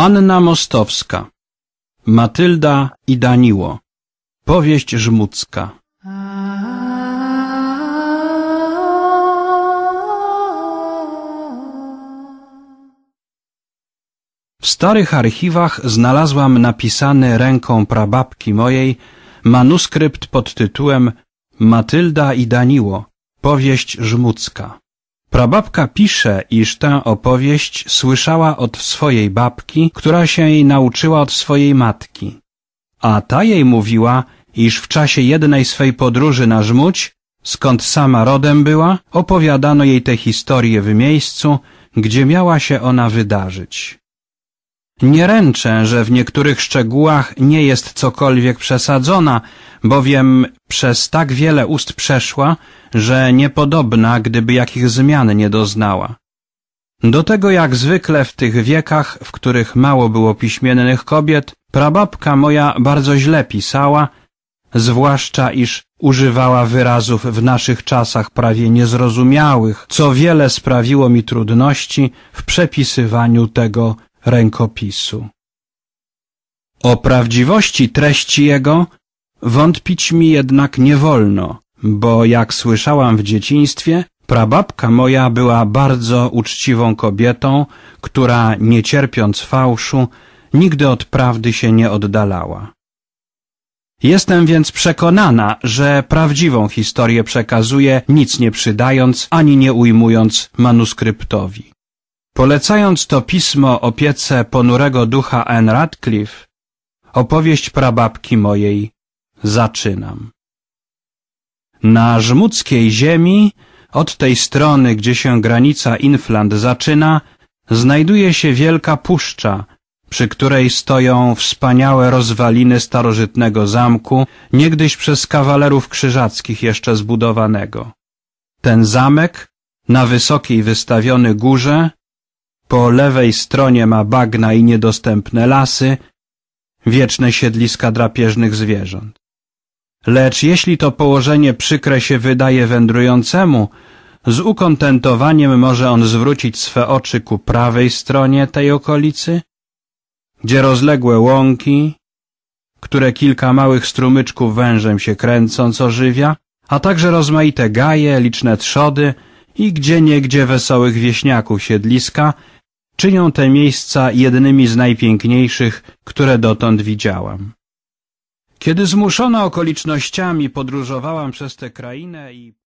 Anna Mostowska Matylda i Daniło Powieść Żmudzka W starych archiwach znalazłam napisany ręką prababki mojej manuskrypt pod tytułem Matylda i Daniło Powieść Żmudzka Prababka pisze, iż tę opowieść słyszała od swojej babki, która się jej nauczyła od swojej matki. A ta jej mówiła, iż w czasie jednej swej podróży na Żmudź, skąd sama rodem była, opowiadano jej tę historię w miejscu, gdzie miała się ona wydarzyć. Nie ręczę, że w niektórych szczegółach nie jest cokolwiek przesadzona, bowiem przez tak wiele ust przeszła, że niepodobna, gdyby jakich zmian nie doznała. Do tego jak zwykle w tych wiekach, w których mało było piśmiennych kobiet, prababka moja bardzo źle pisała, zwłaszcza iż używała wyrazów w naszych czasach prawie niezrozumiałych, co wiele sprawiło mi trudności w przepisywaniu tego rękopisu. O prawdziwości treści jego Wątpić mi jednak nie wolno, bo jak słyszałam w dzieciństwie, prababka moja była bardzo uczciwą kobietą, która, nie cierpiąc fałszu, nigdy od prawdy się nie oddalała. Jestem więc przekonana, że prawdziwą historię przekazuje, nic nie przydając ani nie ujmując manuskryptowi. Polecając to pismo opiece ponurego ducha N. Radcliffe, opowieść prababki mojej zaczynam. Na żmudzkiej ziemi, od tej strony, gdzie się granica Infland zaczyna, znajduje się wielka puszcza, przy której stoją wspaniałe rozwaliny starożytnego zamku, niegdyś przez kawalerów krzyżackich jeszcze zbudowanego. Ten zamek, na wysokiej wystawiony górze, po lewej stronie ma bagna i niedostępne lasy, wieczne siedliska drapieżnych zwierząt. Lecz jeśli to położenie przykre się wydaje wędrującemu, z ukontentowaniem może on zwrócić swe oczy ku prawej stronie tej okolicy, gdzie rozległe łąki, które kilka małych strumyczków wężem się kręcąc ożywia, a także rozmaite gaje, liczne trzody i gdzieniegdzie wesołych wieśniaków siedliska, czynią te miejsca jednymi z najpiękniejszych, które dotąd widziałam. Kiedy zmuszona okolicznościami podróżowałam przez tę krainę i